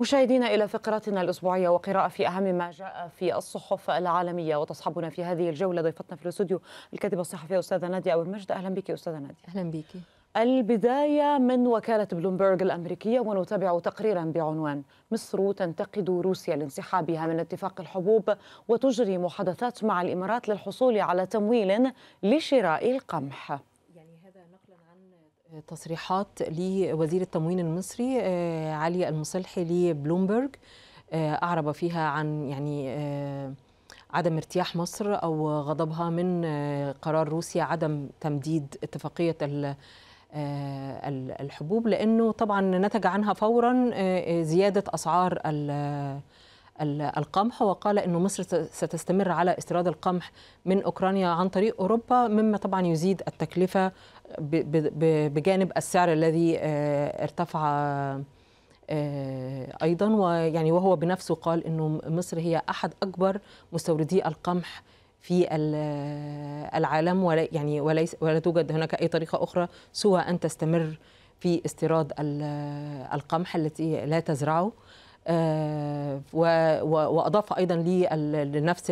مشاهدينا إلى فقرتنا الأسبوعية وقراءة في أهم ما جاء في الصحف العالمية وتصحبنا في هذه الجولة ضيفتنا في الاستوديو الكاتبة الصحفية أستاذة نادية أبو المجد أهلا بك أستاذة نادية أهلا بك البداية من وكالة بلومبرج الأمريكية ونتابع تقريرا بعنوان مصر تنتقد روسيا لانسحابها من اتفاق الحبوب وتجري محادثات مع الإمارات للحصول على تمويل لشراء القمح تصريحات لوزير التموين المصري آه، علي المصلحي لبلومبرج آه، أعرب فيها عن يعني آه، عدم ارتياح مصر أو غضبها من قرار روسيا عدم تمديد اتفاقية الحبوب لأنه طبعا نتج عنها فورا زيادة أسعار القمح وقال أن مصر ستستمر على استيراد القمح من أوكرانيا عن طريق أوروبا مما طبعا يزيد التكلفة بجانب السعر الذي آه، ارتفع آه، ايضا ويعني وهو بنفسه قال انه مصر هي احد اكبر مستوردي القمح في آه، العالم ولا يعني وليس ولا توجد هناك اي طريقه اخرى سوى ان تستمر في استيراد القمح التي لا تزرعه آه، واضاف ايضا لنفس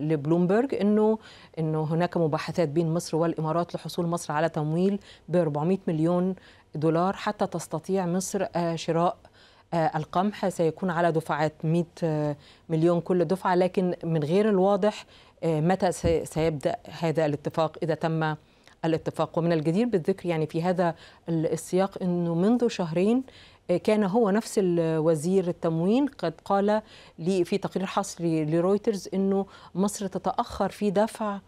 لبلومبرج انه انه هناك مباحثات بين مصر والامارات لحصول مصر على تمويل ب 400 مليون دولار حتى تستطيع مصر آه، شراء آه، القمح سيكون على دفعات 100 مليون كل دفعه لكن من غير الواضح متى سيبدا هذا الاتفاق اذا تم الاتفاق ومن الجدير بالذكر يعني في هذا السياق انه منذ شهرين كان هو نفس الوزير التموين قد قال في تقرير حصري لرويترز انه مصر تتاخر في دفع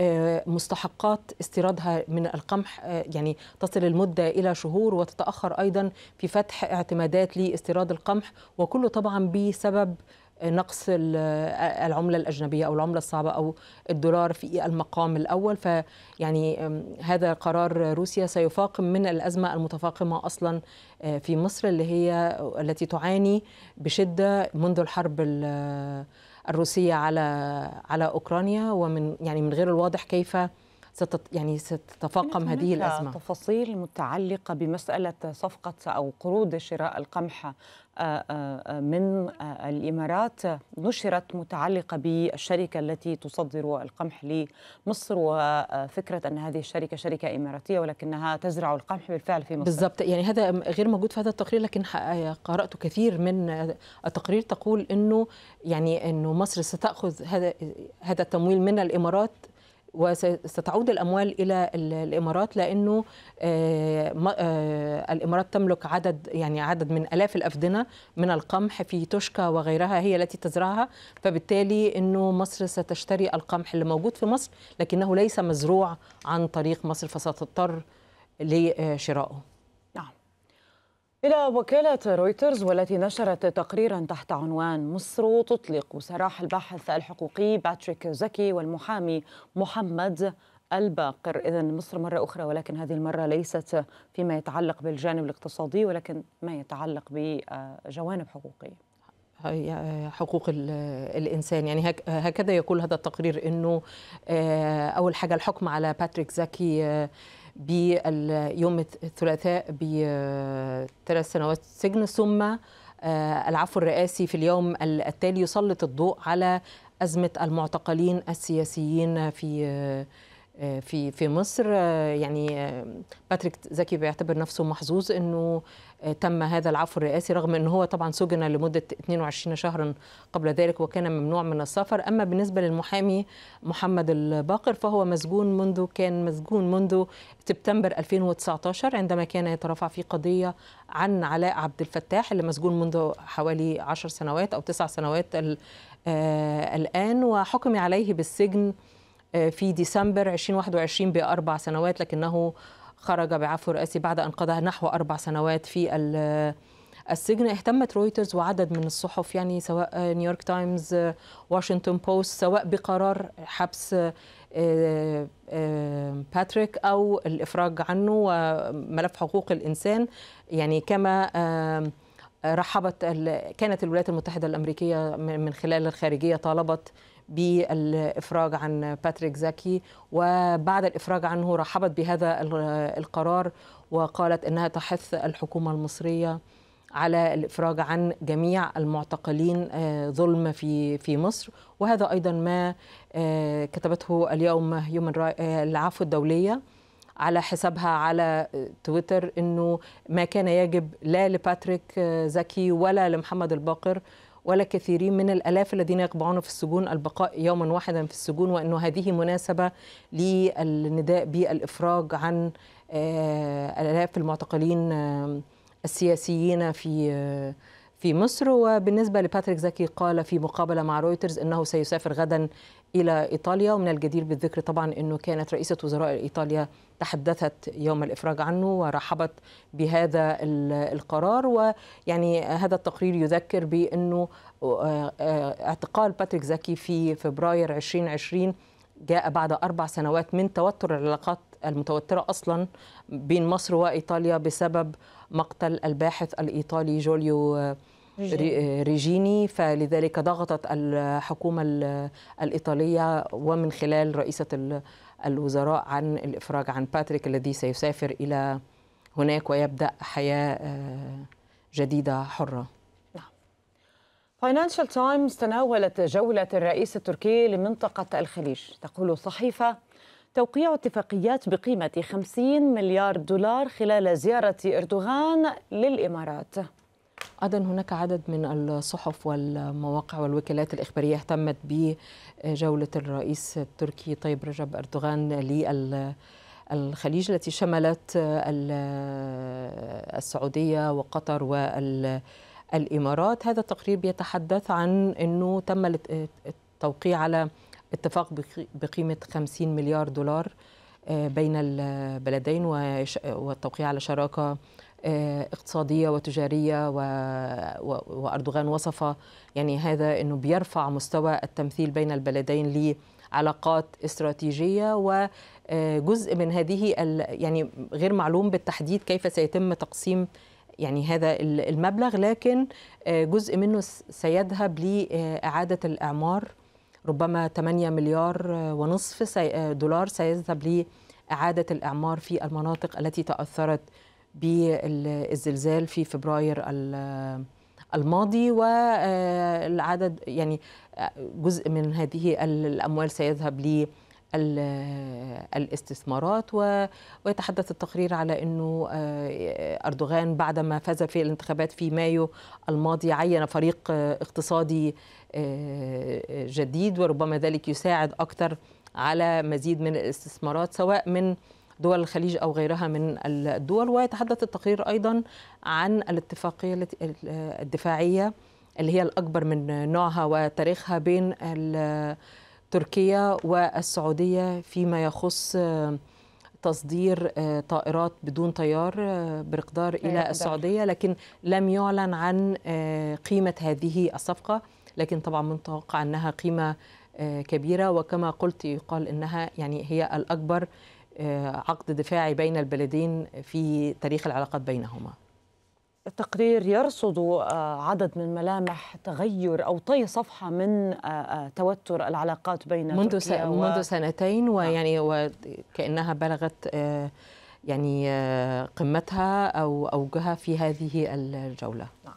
آه، مستحقات استيرادها من القمح آه، يعني تصل المده الى شهور وتتاخر ايضا في فتح اعتمادات لاستيراد القمح وكله طبعا بسبب نقص العملة الأجنبية أو العملة الصعبة أو الدولار في المقام الأول فيعني هذا قرار روسيا سيفاقم من الأزمة المتفاقمة أصلا آه، في مصر اللي هي التي تعاني بشدة منذ الحرب الروسية على على أوكرانيا ومن يعني من غير الواضح كيف ستت يعني ستتفاقم هذه الأزمة تفاصيل متعلقة بمسألة صفقة أو قروض شراء القمح آه، آه، آه، من الإمارات نشرت متعلقة بالشركة التي تصدر القمح لمصر وفكرة أن هذه الشركة شركة إماراتية ولكنها تزرع القمح بالفعل في مصر بالضبط يعني هذا غير موجود في هذا التقرير لكن قرأت كثير من التقرير تقول أنه يعني أنه مصر ستأخذ هذا هذا التمويل من الإمارات وستعود الاموال الى الامارات لانه آه، آه، الامارات تملك عدد يعني عدد من الاف الافدنه من القمح في توشكا وغيرها هي التي تزرعها فبالتالي انه مصر ستشتري القمح اللي موجود في مصر لكنه ليس مزروع عن طريق مصر فستضطر لشرائه إلى وكالة رويترز والتي نشرت تقريرا تحت عنوان مصر تطلق سراح الباحث الحقوقي باتريك زكي والمحامي محمد الباقر إذا مصر مرة أخرى ولكن هذه المرة ليست فيما يتعلق بالجانب الاقتصادي ولكن ما يتعلق بجوانب حقوقية حقوق الانسان يعني هكذا يقول هذا التقرير انه آه، اول حاجه الحكم على باتريك زكي آه، بيوم الثلاثاء بثلاث آه، سنوات سجن ثم آه، العفو الرئاسي في اليوم التالي يسلط الضوء على أزمة المعتقلين السياسيين في آه، آه، في في مصر آه، يعني آه، باتريك زكي بيعتبر نفسه محظوظ انه تم هذا العفو الرئاسي رغم ان هو طبعا سجن لمده 22 شهرا قبل ذلك وكان ممنوع من السفر اما بالنسبه للمحامي محمد الباقر فهو مسجون منذ كان مسجون منذ سبتمبر 2019 عندما كان يترافع في قضيه عن علاء عبد الفتاح اللي مسجون منذ حوالي 10 سنوات او 9 سنوات الان وحكم عليه بالسجن آه، في ديسمبر 2021 بأربع سنوات لكنه خرج بعفو رئاسي بعد أن قضى نحو أربع سنوات في آه، السجن اهتمت رويترز وعدد من الصحف يعني سواء آه، نيويورك تايمز واشنطن بوست سواء بقرار حبس باتريك او الافراج عنه وملف حقوق الانسان يعني كما رحبت كانت الولايات المتحده الامريكيه من خلال الخارجيه طالبت بالافراج عن باتريك زكي وبعد الافراج عنه رحبت بهذا القرار وقالت انها تحث الحكومه المصريه على الافراج عن جميع المعتقلين آه، ظلم في في مصر وهذا ايضا ما آه، كتبته اليوم هيومن آه، العفو الدوليه على حسابها على تويتر انه ما كان يجب لا لباتريك زكي ولا لمحمد الباقر ولا كثيرين من الآلاف الذين يقبعون في السجون البقاء يوما واحدا في السجون وأن هذه مناسبة للنداء بالإفراج عن آه، آلاف المعتقلين السياسيين في آه، في مصر وبالنسبة لباتريك زكي قال في مقابلة مع رويترز أنه سيسافر غدا إلى إيطاليا ومن الجدير بالذكر طبعا أنه كانت رئيسة وزراء إيطاليا تحدثت يوم الإفراج عنه ورحبت بهذا القرار ويعني هذا التقرير يذكر بأنه آه، آه، اعتقال باتريك زكي في فبراير 2020 جاء بعد أربع سنوات من توتر العلاقات المتوترة أصلا بين مصر وإيطاليا بسبب مقتل الباحث الإيطالي جوليو ريجيني فلذلك ضغطت الحكومة الإيطالية ومن خلال رئيسة الوزراء عن الإفراج عن باتريك الذي سيسافر إلى هناك ويبدأ حياة آه، جديدة حرة فاينانشال نعم. تايمز تناولت جولة الرئيس التركي لمنطقة الخليج تقول صحيفة توقيع اتفاقيات بقيمة 50 مليار دولار خلال زيارة إردوغان للإمارات أيضا هناك عدد من الصحف والمواقع والوكالات الإخبارية اهتمت بجولة الرئيس التركي طيب رجب أردوغان لل الخليج التي شملت السعودية وقطر والإمارات هذا التقرير بيتحدث عن أنه تم التوقيع على اتفاق بقيمة 50 مليار دولار آه، بين البلدين والتوقيع على شراكة آه، اقتصادية وتجارية وأردوغان وصف يعني هذا أنه بيرفع مستوى التمثيل بين البلدين لعلاقات استراتيجية وجزء آه، من هذه يعني غير معلوم بالتحديد كيف سيتم تقسيم يعني هذا المبلغ لكن جزء منه سيذهب لإعادة الإعمار ربما 8 مليار ونصف دولار سيذهب لإعادة الإعمار في المناطق التي تأثرت بالزلزال في فبراير الماضي والعدد يعني جزء من هذه الأموال سيذهب الاستثمارات ويتحدث التقرير على انه آه، اردوغان بعدما فاز في الانتخابات في مايو الماضي عين فريق اقتصادي آه، جديد وربما ذلك يساعد اكثر على مزيد من الاستثمارات سواء من دول الخليج او غيرها من الدول ويتحدث التقرير ايضا عن الاتفاقيه الدفاعيه اللي هي الاكبر من نوعها وتاريخها بين تركيا والسعودية فيما يخص آه، تصدير آه، طائرات بدون طيار آه، برقدار إلى السعودية لكن لم يعلن عن قيمة هذه الصفقة لكن طبعا من توقع أنها قيمة كبيرة وكما قلت يقال أنها يعني هي الأكبر عقد دفاعي بين البلدين في تاريخ العلاقات بينهما التقرير يرصد آه، عدد من ملامح تغير او طي صفحه من آه، آه، توتر العلاقات بين منذ س... و... منذ سنتين نعم. ويعني وكانها بلغت يعني قمتها او اوجها في هذه الجوله. نعم.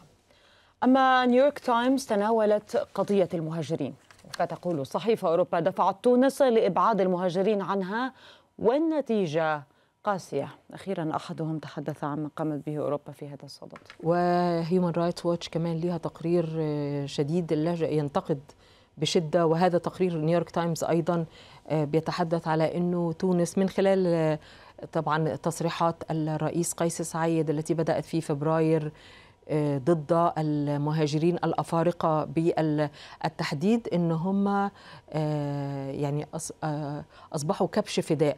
اما نيويورك تايمز تناولت قضيه المهاجرين فتقول صحيفه اوروبا دفعت تونس لابعاد المهاجرين عنها والنتيجه قاسية أخيرا أحدهم تحدث عما قامت به أوروبا في هذا الصدد وهيومن رايتس واتش كمان ليها تقرير آه، شديد اللهجة ينتقد بشدة وهذا تقرير نيويورك تايمز أيضا آه، بيتحدث على أنه تونس من خلال آه، طبعا تصريحات الرئيس قيس سعيد التي بدأت في فبراير ضد المهاجرين الافارقه بالتحديد ان هم يعني اصبحوا كبش فداء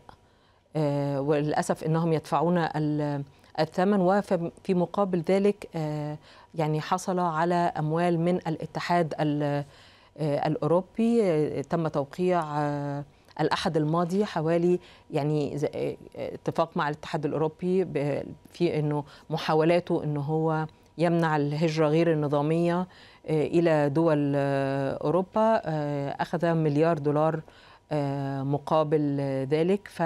آه، وللاسف انهم يدفعون الثمن وفي مقابل ذلك آه، يعني حصل على اموال من الاتحاد آه، الاوروبي تم توقيع الاحد الماضي حوالي يعني اتفاق مع الاتحاد الاوروبي في انه محاولاته ان هو يمنع الهجره غير النظاميه الى دول اوروبا اخذ مليار دولار مقابل ذلك ف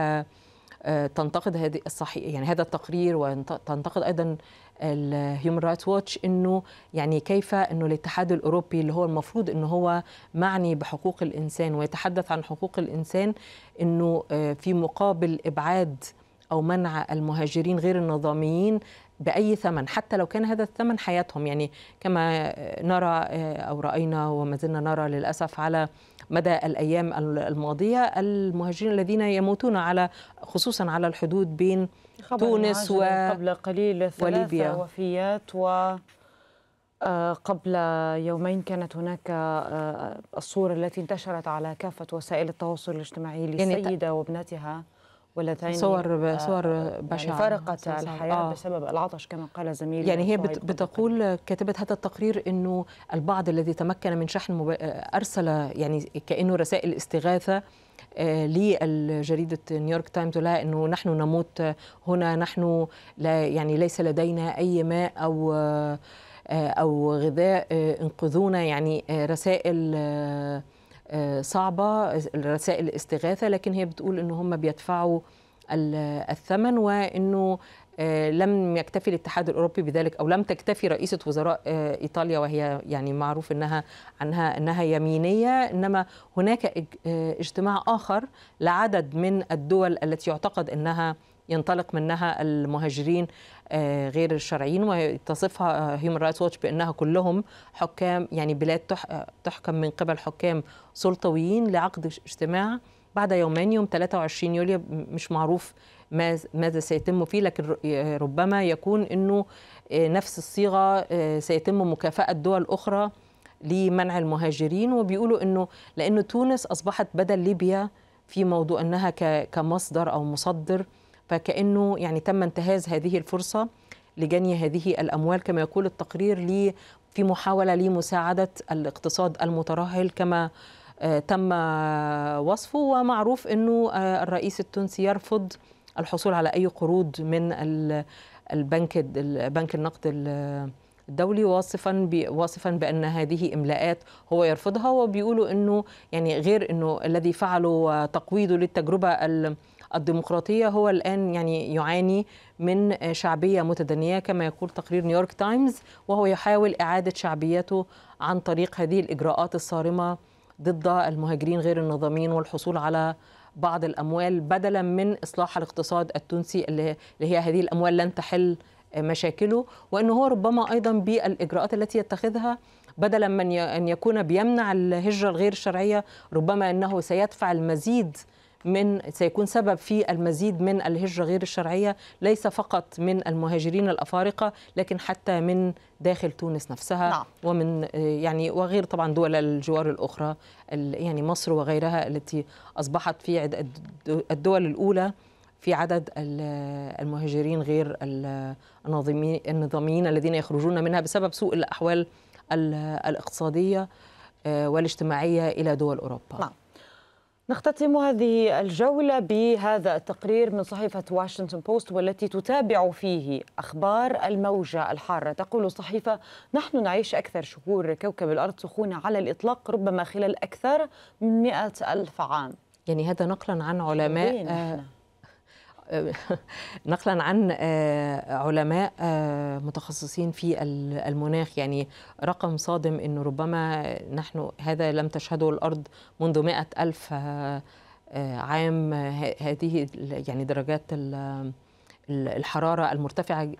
تنتقد هذه الصحيح يعني هذا التقرير وتنتقد ايضا الهيومن رايتس واتش انه يعني كيف انه الاتحاد الاوروبي اللي هو المفروض انه هو معني بحقوق الانسان ويتحدث عن حقوق الانسان انه آه، في مقابل ابعاد او منع المهاجرين غير النظاميين باي ثمن حتى لو كان هذا الثمن حياتهم يعني كما نرى آه، او راينا وما زلنا نرى للاسف على مدى الأيام الماضية المهاجرين الذين يموتون على خصوصا على الحدود بين تونس و قبل قليل وليبيا وفيات و آه، قبل يومين كانت هناك آه، الصورة التي انتشرت على كافة وسائل التواصل الاجتماعي لسيدة يعني وابنتها ولا صور آه، صور آه، بشعة يعني فرقت الحياة آه. بسبب العطش كما قال زميلي يعني هي بتقول كتبت هذا التقرير أنه البعض الذي تمكن من شحن أرسل يعني كأنه رسائل استغاثة آه، لجريدة نيويورك تايمز لها أنه نحن نموت هنا نحن لا يعني ليس لدينا أي ماء أو أو غذاء انقذونا يعني رسائل آه، صعبه رسائل الاستغاثه لكن هي بتقول ان هم بيدفعوا الثمن وانه آه، لم يكتفي الاتحاد الاوروبي بذلك او لم تكتفي رئيسه وزراء آه، ايطاليا وهي يعني معروف انها عنها انها يمينيه انما هناك اجتماع اخر لعدد من الدول التي يعتقد انها ينطلق منها المهاجرين آه، غير الشرعيين وتصفها هيومن رايتس واتش بانها كلهم حكام يعني بلاد آه، تحكم من قبل حكام سلطويين لعقد اجتماع بعد يومين يوم 23 يوليو مش معروف ماذا سيتم فيه لكن ربما يكون انه آه، نفس الصيغه سيتم مكافاه دول اخرى لمنع المهاجرين وبيقولوا انه لان تونس اصبحت بدل ليبيا في موضوع انها كمصدر او مصدر فكأنه يعني تم انتهاز هذه الفرصة لجني هذه الأموال كما يقول التقرير لي في محاولة لمساعدة الاقتصاد المترهل كما آه، تم وصفه ومعروف أنه آه، الرئيس التونسي يرفض الحصول على أي قروض من البنك البنك النقد الدولي واصفا واصفا بان هذه املاءات هو يرفضها وبيقولوا انه يعني غير انه الذي فعله تقويضه للتجربه الديمقراطية هو الآن يعني يعاني من شعبية متدنية كما يقول تقرير نيويورك تايمز وهو يحاول إعادة شعبيته عن طريق هذه الإجراءات الصارمة ضد المهاجرين غير النظاميين والحصول على بعض الأموال بدلا من إصلاح الاقتصاد التونسي اللي هي هذه الأموال لن تحل مشاكله وأنه هو ربما أيضا بالإجراءات التي يتخذها بدلا من أن يكون بيمنع الهجرة الغير شرعية ربما أنه سيدفع المزيد من سيكون سبب في المزيد من الهجرة غير الشرعية ليس فقط من المهاجرين الأفارقة لكن حتى من داخل تونس نفسها نعم. ومن يعني وغير طبعا دول الجوار الأخرى يعني مصر وغيرها التي أصبحت في الدول الأولى في عدد المهاجرين غير النظاميين, النظاميين الذين يخرجون منها بسبب سوء الأحوال الاقتصادية آه، والاجتماعية إلى دول أوروبا نعم. نختتم هذه الجولة بهذا التقرير من صحيفة واشنطن بوست والتي تتابع فيه أخبار الموجة الحارة تقول الصحيفة نحن نعيش أكثر شهور كوكب الأرض سخونة على الإطلاق ربما خلال أكثر من مئة ألف عام يعني هذا نقلا عن علماء نقلا عن آه، علماء آه، متخصصين في المناخ يعني رقم صادم أنه ربما نحن هذا لم تشهده الأرض منذ مئة ألف آه، عام هذه يعني درجات الحراره المرتفعه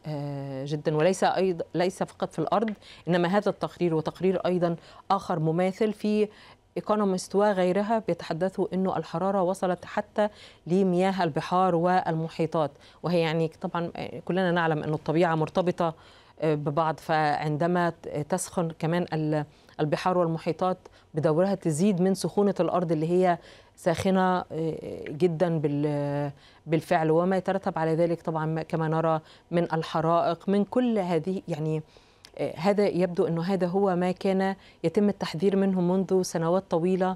جدا وليس ايضا ليس فقط في الارض انما هذا التقرير وتقرير ايضا اخر مماثل في ايكونومست وغيرها بيتحدثوا انه الحراره وصلت حتى لمياه البحار والمحيطات وهي يعني طبعا كلنا نعلم انه الطبيعه مرتبطه آه، ببعض فعندما تسخن كمان البحار والمحيطات بدورها تزيد من سخونه الارض اللي هي ساخنه آه، جدا بالفعل وما يترتب على ذلك طبعا كما نرى من الحرائق من كل هذه يعني آه، هذا يبدو أنه هذا هو ما كان يتم التحذير منه منذ سنوات طويلة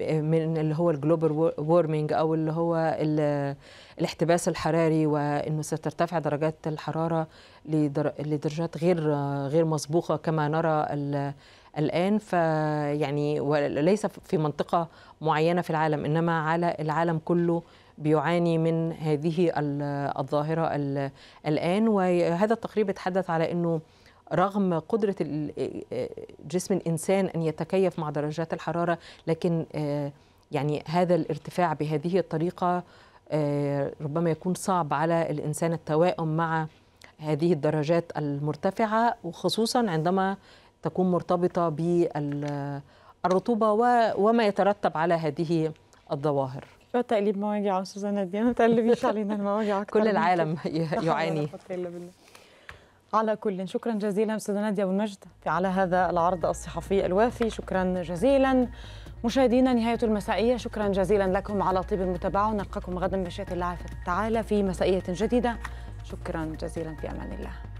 آه، من اللي هو الجلوبال وورمينج او اللي هو الاحتباس الحراري وانه سترتفع درجات الحراره لدرجات غير غير مسبوقه كما نرى الان فيعني وليس في منطقه معينه في العالم انما على العالم كله بيعاني من هذه الظاهره الان وهذا التقرير بيتحدث على انه رغم قدرة آه، آه، جسم الإنسان أن يتكيف مع درجات الحرارة لكن آه، يعني هذا الارتفاع بهذه الطريقة ربما يكون صعب على الإنسان التوائم مع هذه الدرجات المرتفعة وخصوصا عندما تكون مرتبطة بالرطوبة وما يترتب على هذه الظواهر تقليب مواجع سوزانا دي ما تقلبيش علينا المواجع كل العالم يعاني على كل شكرا جزيلا استاذه ناديه ابو المجد على هذا العرض الصحفي الوافي شكرا جزيلا مشاهدينا نهايه المسائيه شكرا جزيلا لكم على طيب المتابعه ونلقاكم غدا بشيء الله تعالى في مسائيه جديده شكرا جزيلا في امان الله